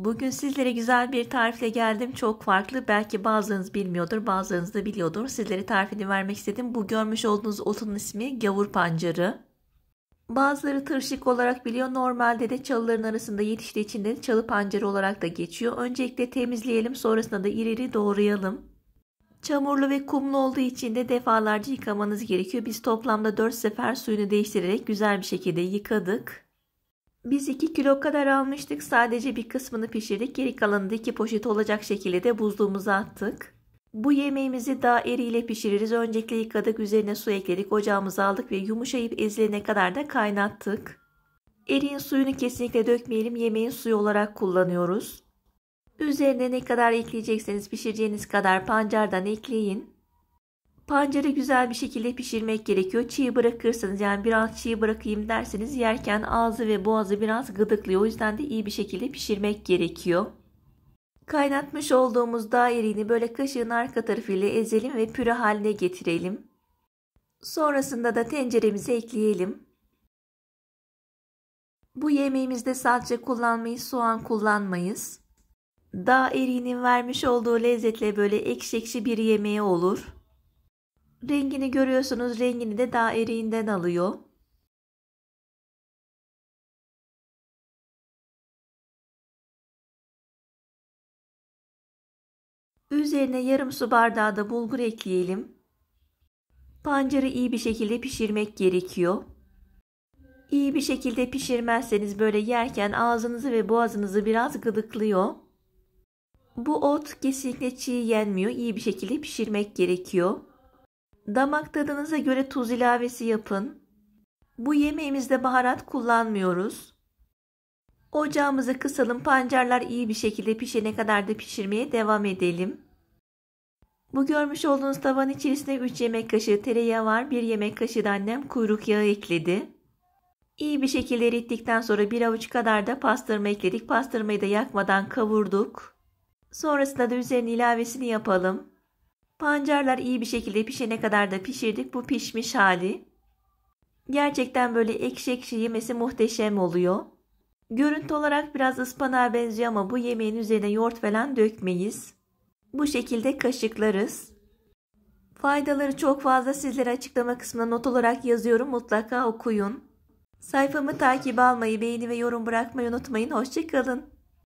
Bugün sizlere güzel bir tarifle geldim. Çok farklı. Belki bazılarınız bilmiyordur, bazılarınız da biliyordur. Sizlere tarifini vermek istedim. Bu görmüş olduğunuz otun ismi gavur pancarı. Bazıları tırşık olarak biliyor. Normalde de çalıların arasında yetiştiği için de çalı pancarı olarak da geçiyor. Öncelikle temizleyelim. Sonrasında da iri iri doğrayalım. Çamurlu ve kumlu olduğu için de defalarca yıkamanız gerekiyor. Biz toplamda 4 sefer suyunu değiştirerek güzel bir şekilde yıkadık. Biz iki kilo kadar almıştık. Sadece bir kısmını pişirdik. Geri kalanı da 2 poşet olacak şekilde de buzluğumuza attık. Bu yemeğimizi daha eriyle pişiririz. Öncelikle yıkadık, üzerine su ekledik, ocağımıza aldık ve yumuşayıp ezilene kadar da kaynattık. Eriğin suyunu kesinlikle dökmeyelim, yemeğin suyu olarak kullanıyoruz. Üzerine ne kadar ekleyecekseniz pişireceğiniz kadar pancardan ekleyin. Pancarı güzel bir şekilde pişirmek gerekiyor. Çiğ bırakırsanız yani biraz çiğ bırakayım derseniz yerken ağzı ve boğazı biraz gıdıklıyor. O yüzden de iyi bir şekilde pişirmek gerekiyor. Kaynatmış olduğumuz dairini böyle kaşığın arka tarafıyla ezelim ve püre haline getirelim. Sonrasında da tenceremize ekleyelim. Bu yemeğimizde salça kullanmayız, soğan kullanmayız. Dağ eriğinin vermiş olduğu lezzetle böyle ekşi ekşi bir yemeği olur. Rengini görüyorsunuz. Rengini de daha eriğinden alıyor. Üzerine yarım su bardağı da bulgur ekleyelim. Pancarı iyi bir şekilde pişirmek gerekiyor. İyi bir şekilde pişirmezseniz böyle yerken ağzınızı ve boğazınızı biraz gıdıklıyor. Bu ot kesinlikle çiğ yenmiyor. İyi bir şekilde pişirmek gerekiyor. Damak tadınıza göre tuz ilavesi yapın. Bu yemeğimizde baharat kullanmıyoruz. Ocağımızı kısalım pancarlar iyi bir şekilde pişene kadar da pişirmeye devam edelim. Bu görmüş olduğunuz tavanın içerisine 3 yemek kaşığı tereyağı var. 1 yemek kaşığı da annem kuyruk yağı ekledi. İyi bir şekilde erittikten sonra 1 avuç kadar da pastırma ekledik. Pastırmayı da yakmadan kavurduk. Sonrasında da üzerine ilavesini yapalım. Pancarlar iyi bir şekilde pişene kadar da pişirdik. Bu pişmiş hali. Gerçekten böyle ekşi ekşi yemesi muhteşem oluyor. Görüntü olarak biraz ıspanağa benziyor ama bu yemeğin üzerine yoğurt falan dökmeyiz. Bu şekilde kaşıklarız. Faydaları çok fazla sizlere açıklama kısmına not olarak yazıyorum. Mutlaka okuyun. Sayfamı takip almayı, beğeni ve yorum bırakmayı unutmayın. Hoşçakalın.